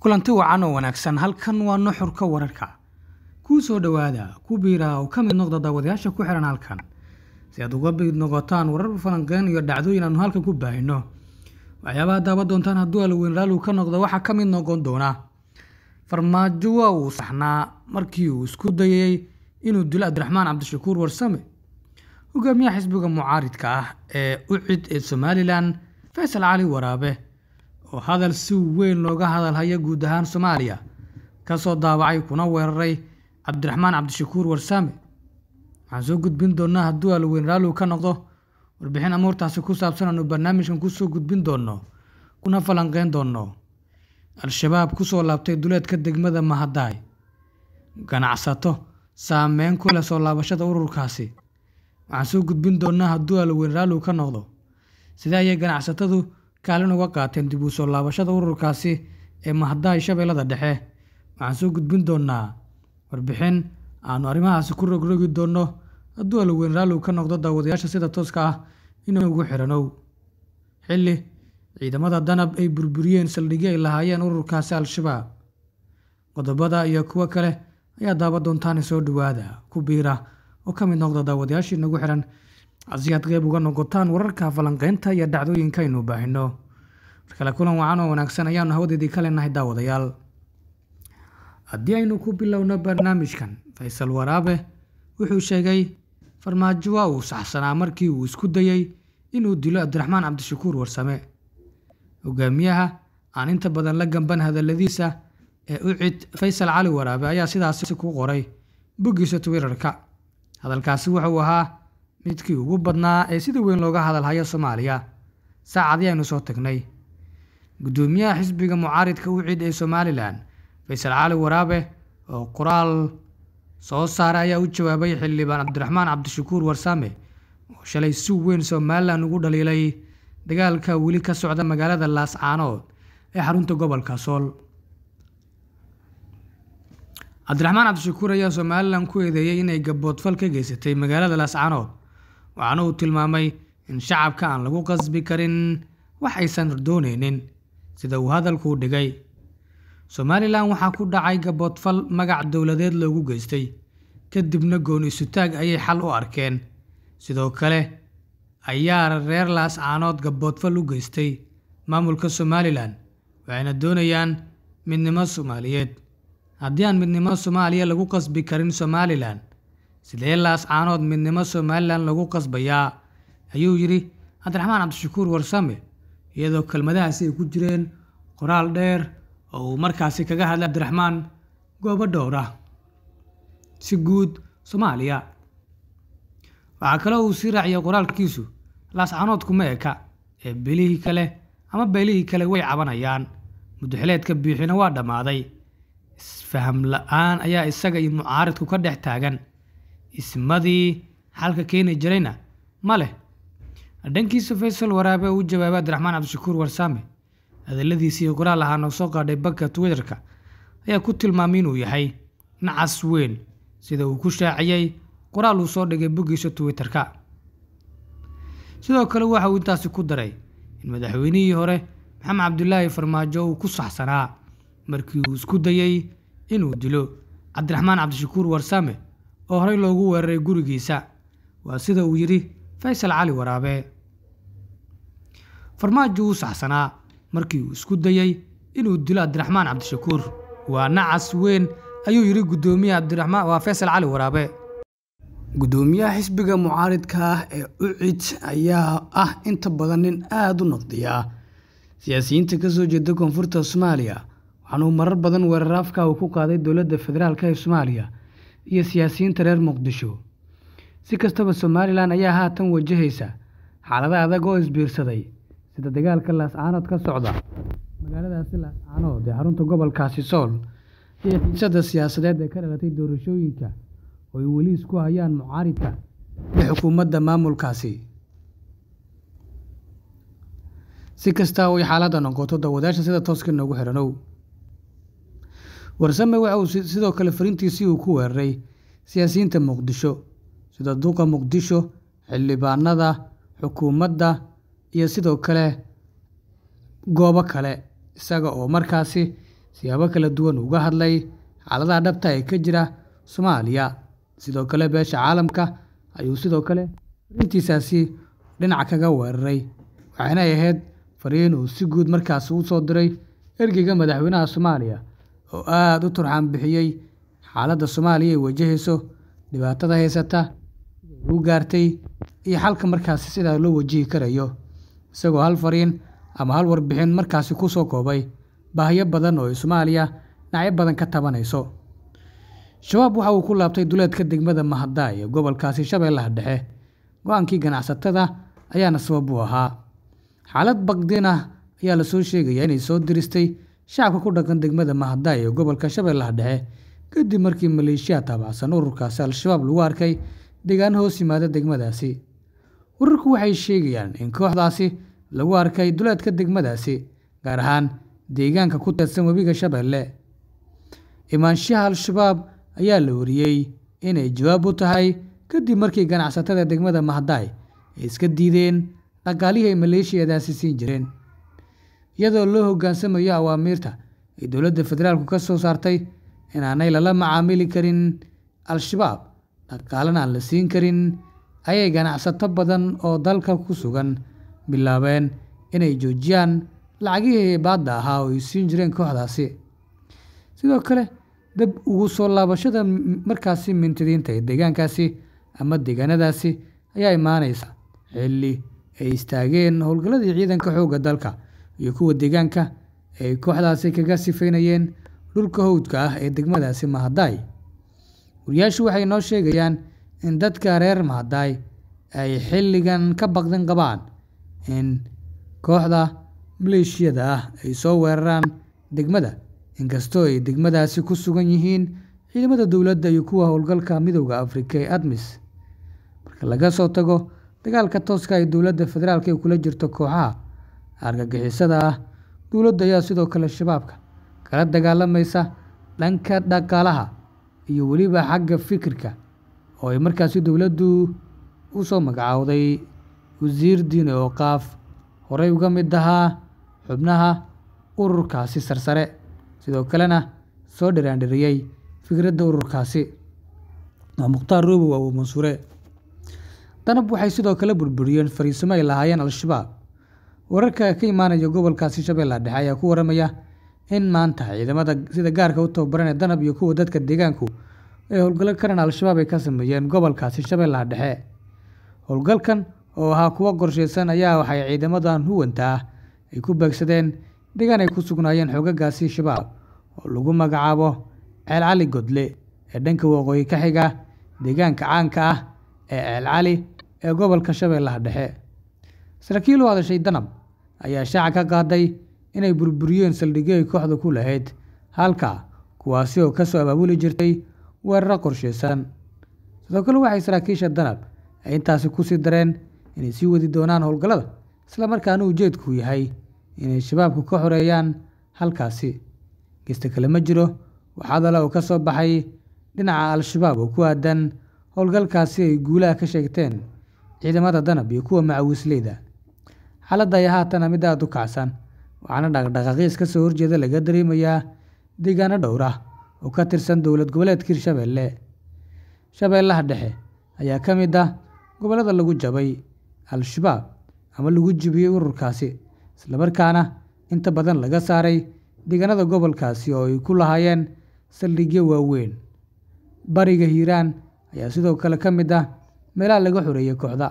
kulanti wacan oo wanaagsan halkan waa nuxurka wararka kuu soo dhowaada ku biira oo ka mid noqda daawadayaasha ku xiran halkan si aad uga mid noqotaan warar falanqeen iyo dhacdooyin aanu halkan ku baahino waxyaabaha daawa doontaan hadduu alaweyn raaligu ka noqdo waxaa ka mid noqon doona farmaajo waa uu saxnaa markii uu isku dayay inuu dilo abdiraxmaan cabdishakuur warsame hogaamiyaha xisbiga mucaaridka ah ee ucid ee somalilan faysal cali waraabe oo hadal si weyn looga hadalhaya guud ahaan soomaaliya ka soo daawacay kuna weeraray cabdiraxmaan cabdishakuur warsaame waxaan soo gudbin doonnaa hadduu alweyn raalligu ka noqdo warbixin amuurtaasi ku saabsan aanu barnaamijkan kusoo gudbin doonno kuna falanqeyn doonno al-shabaab kusoo laabtay duleedka degmada mahadaay ganacsato saameyn ku leh soo laabashada ururkaasi waxaan soo gudbin doonnaa hadduu alweyn raalligu ka noqdo sidee ayay ganacsatadu kaalin uga qaateen dib uu soo laabashada ururkaasi ee mahadahay shabeellada dhexe waxaan soo gudbin doonnaa warbixin aannu arrimahaasi ku rogrogi doonno hadduu alweyn raalligu ka noqdo daawadayaasha sida tooska ah inugu xiranow xilli ciidamada danab ay burburiyeen saldhigyo ay lahaayeen ururkaasi al-shabaab qodobada iyo kuwo kale ayaa daawa doontaani soo dhawaada ku biira oo ka mid noqda daawadayaashii nagu xihan si aad qayb uga noqotaan wararka falanqeynta iyo dhacdooyinka aynu baahino markale kulan wacan oo wanaagsan ayaanu hawadeedii kaleenahay daawadayaal haddii aynu ku bilowno barnaamijkan faysal waraabe wuxuu sheegay farmaajo waa uu saxsanaa markii uu isku dayey inuu dilo cabdiraxmaan cabdishakuur warsame hogaamiyaha aan inta badan la gamban hadalladiisa ee u cid faysal cali waraabe ayaa sidaasi ku qoray boggiisa twitterka hadalkaasi wuxuu ahaa midkii ugu badnaa ee sida weyn looga hadalhayo soomaaliya saacadii aynu soo tagnay guddoomiyaha xisbiga mucaaridka u cid ee somalilan faysal cali waraabe oo qoraal soo saaray ayaa u jawaabay xildhibaan cabdiraxmaan cabdishakuur warsaame oo shalay si weyn somalilan ugu dhaliilay dagaalka weli ka socda magaalada laascaanood ee xarunta gobolka sool cabdiraxmaan cabdishakuur ayaa somalilan ku eedeeyey inay gaboodfal ka geysatay magaalada laascaanood waxaana uu tilmaamay in shacabka aan lagu qasbi karin wax aysan doonaynin sida uu hadalkuu dhigay somalilan waxaa ku dhacay gaboodfal magac dowladeed loogu geystay kadibna goon isutaag ayay xal u arkeen sidoo kale ayaa reer laas caanood gaboodfal u geystay maamulka somalilan waxayna doonayaan midnimo soomaaliyeed haddii aan midnimo soomaaliya lagu qasbi karin somalilan sidee laascaanood midnimo somalilan lagu qasbayaa ayuu yidhi cabdiraxmaan cabdishakuur warsame iyadoo kelmadahaasi ay ku jireen qoraal dheer oo uu markaasi kaga hadlay cabdiraxmaan goobo dhowr ah si guud soomaaliya waxaa kaloo uu sii raaciyay qoraalkiisu laas caanoodku ma eka ee bilihii kale ama beelihii kale way cabanayaan muduxileedka biixina waa dhammaaday isfaham la-aan ayaa isaga iyo mucaaridku ka dhex taagan ismadii xalka keeni jirayna ma leh dhankiisa faysal waraabe uu jawaabay cabdiraxmaan cabdishakuur warsaame hadalladiisiiyo qoraal ahaa noo soo qaadhay bagga twitterka ayaa ku tilmaamay inuu yahay nacas weyn sida uu ku shaaciyey qoraal uu soo dhigay boggiisa twitterka sidoo kale waxa uu intaasi ku daray in madaxweynihii hore maxamed cabdilaahi farmaajo uu ku saxsanaa markii uu isku dayey inuu dilo cabdiraxmaan cabdishakuur warsaame oo horey loogu weeraray gurigiisa waa sida uu yidhi faysal cali waraabe farmaajo wuu saxsanaa markii uu isku dayey inuu dilo cabdiraxmaan cabdishakuur waa nacas weyn ayuu yidhi guddoomiyaha abdiraxmaan waa faysal cali waraabe guddoomiyaha xisbiga mucaaridka ah ee ucid ayaa ah inta badan nin aad u naqdiya siyaasiyiinta kasoo jeeda koonfurta soomaaliya waxaanuu marar badan weeraraafka uu ku qaaday dowladda federaalka ee soomaaliya iyo siyaasiyiinta reer muqdisho si kastaba somalilan ayaa haatan wajahaysa xaalada adag oo isbiirsaday sida dagaalka laascaanood ka socda magaaladaasi laascaanood ee xarunta gobolkaasi sool iyo xiisada siyaasadeed ee ka dhalatay doorashooyinka oo ay weli isku hayaan mucaaridka iyo xukuumadda maamulkaasi si kasta oy xaaladda noqoto dawadaasha sida tooska noogu xiranow warsame waxa uu sidoo kale fariintiisii uu ku weeraray siyaasiyiinta muqdisho sida duqa muqdisho xildhibaanada xukuumadda iyo sidoo kale goobo kale isaga oo markaasi siyaabo kala duwan uga hadlay xaaladaha dhabta ee ka jira soomaaliya sidoo kale beesha caalamka ayuu sidoo kale fariintiisaasi dhinac kaga weeraray waxaanay ahayd fariin uu si guud markaasi u soo diray ergeyga madaxweynaha soomaaliya oo aada u turxaan bixiyey xaaladda soomaaliya ay wajahayso dhibaatada haysata u gaartay iyo xalka markaasi sidaa loo wajihi karayo isagoo hal fariin ama hal warbixin markaasi ku soo koobay baahyo badan oo ay soomaaliya nacyo badan ka tabanayso shabaab waxa uu ku laabtay duleedka degmada mahaddaa ee gobolkaasi shabeellaha dhexe go-aankii ganacsatada ayaana sabab u ahaa xaalad bagdin ah ayaa lasoo sheegayaa inay soo diristay shacabka ku dhaqan degmada mahada ee gobolka shabeellaha dhexe kadib markii maleeshiya taabacsan ururkaasi al-shabaab lagu arkay deegaan hoos yimaada degmadaasi wararku waxay sheegayaan in kooxdaasi lagu arkay duleedka degmadaasi gaar ahaan deegaanka ku teedsan webiga shabeelle imaanshaha al-shabaab ayaa la wariyey inay jawaab u tahay kadib markii ganacsatada degmada mahadaay ay iska diideen dhaqaalihii ay maleeshiyadaasi siin jireen iyadoo loo hoggaansamayo awaamiirta ay dowladda federaalku ka soo saartay inaanay lala macaamili karin al-shabaab dhaqaalana aan la siin karin ayay ganacsato badan oo dalka ku sugan bilaabeen inay joojiyaan lacagihii baadda ahaa oo ay siin jireen kooxdaasi sidoo kale dab ugu soo laabashada markaasi mintidiinta ee deegaankaasi ama deegaanadaasi ayaa imaanaysa xilli ay istaageen howlgalladii ciidanka xoogga dalka iyo kuwa deegaanka ay kooxdaasi kaga sifaynayeen dhulka howdka ah ee degmadaasi mahadaay wariyaashu waxay noo sheegayaan in dadka reer mahadaay ay xilligan ka baqdin qabaan in kooxda maleeshiyada ah ay soo weeraraan degmada inkastoo ay degmadaasi ku sugan yihiin ciidamada dowladda iyo kuwa howlgalka midowda afrika ee admis marka laga soo tago dagaalka tooska ay ah dowladda federaalka ee kula jirto kooxaha argagixisada ah dowladda ayaa sidoo kale shabaabka kala dagaalamaysa dhanka dhaqaalaha iyo weliba xagga fikirka oo ay markaasi dowladdu u soo magacaawday wasiir diine ah oo qaaf horay uga mid ahaa xubnaha ururkaasi sarsare sidoo kalena soo dhiraandhiriyey fikradda ururkaasi waa mukhtaar roobow awow mansuure danab waxay sidoo kale burburiyeen fariisimo ay lahaayeen al-shabaab wararka ka imaanaya gobolkaasi shabeellaha dhexe ayaa ku waramaya in maanta ciidamada sida gaarka u tababaran ee danab iyo kuwa dadka deegaanku ay howlgallo karan al-shabaab ay ka sameeyeen gobolkaasi shabeellaha dhexe howlgalkan oo ahaa kuwa qorshaysan ayaa waxay ciidamadan huwanta ah ay ku beegsadeen deegaan ay ku sugnaayeen xoogagaasi shabaab oo lagu magacaabo ceelcali godle ee dhanka waqooyi ka xiga deegaanka caanka ah ee ceelcali ee gobolka shabeellaha dhexe saraakiil u hadashay danab ayaa shaaca ka qaaday inay burburiyeen saldhigyay kooxda ku lahayd halka kuwaasi oo ka soo abaabuli jirtay weeraro qorshaysan sidoo kale waxay saraakiisha danab ay intaasi ku sii dareen inay sii wadi doonaan howlgallada islamarkaana ujeedku yahay inay shabaabku ka xoreeyaan halkaasi gesta kale ma jiro waxaadale oo ka soo baxay dhinaca al-shabaab oo ku aadan howlgalkaasi ay guulaha ka sheegteen ciidamada danab iyo kuwa macawisleyda xaaladda ayaa haatan mid aada u kacsan waxaana dhaqdhaqaaqiis ka soo horjeeda laga dareemayaa deegaano dhowr ah oo ka tirsan dowlad goboleedka hirshabeelle shabeellaha dhexe ayaa ka mid ah gobollada lagu jabay al-shabaab ama lagu jibiyey ururkaasi islamarkaana inta badan laga saaray deegaanada gobolkaasi oo ay ku lahaayeen saldhigyo waaweyn bariga hiiraan ayaa sidoo kale ka mid ah meelaha laga xoreeyey kooxda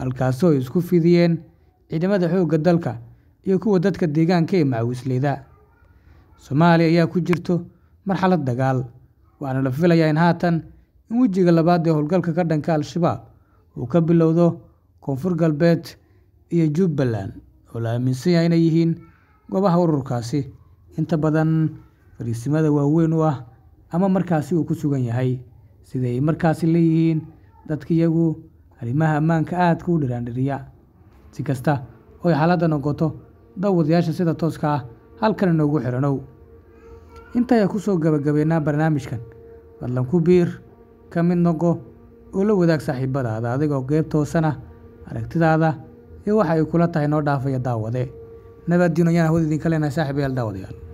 halkaasoo ay isku fidiyeen ciidamada xoogga dalka iyo kuwa dadka deegaanka ee macawisleyda soomaaliya ayaa ku jirto marxalad dagaal waxaana la filayaa in haatan in wejiga labaad ee howlgalka ka dhanka al-shabaab uu ka bilowdo koonfur galbeed iyo jubbaland oo la aaminsan yaha inay yihiin goobaha ururkaasi inta badan fariisimada waaweyn u ah ama markaasi uu ku sugan yahay siday markaasi leeyihiin dadka iyagu arrimaha ammaanka aadka u dhiraandhiriya si kasta oo ay xaaladda noqoto daawadayaasha sida tooska ah halkan noogu xiranow intayaa ku soo gabagabaynaa barnaamijkan fadlan ku biir ka mid noqo oo la wadaag saaxiibadaada adigoo qeyb toosana aragtidaada iyo waxa ay kula tahay noo dhaafaya daawade nabaaddiino ayaan hawada idinka leenahay saaxiibayaal daawadayaal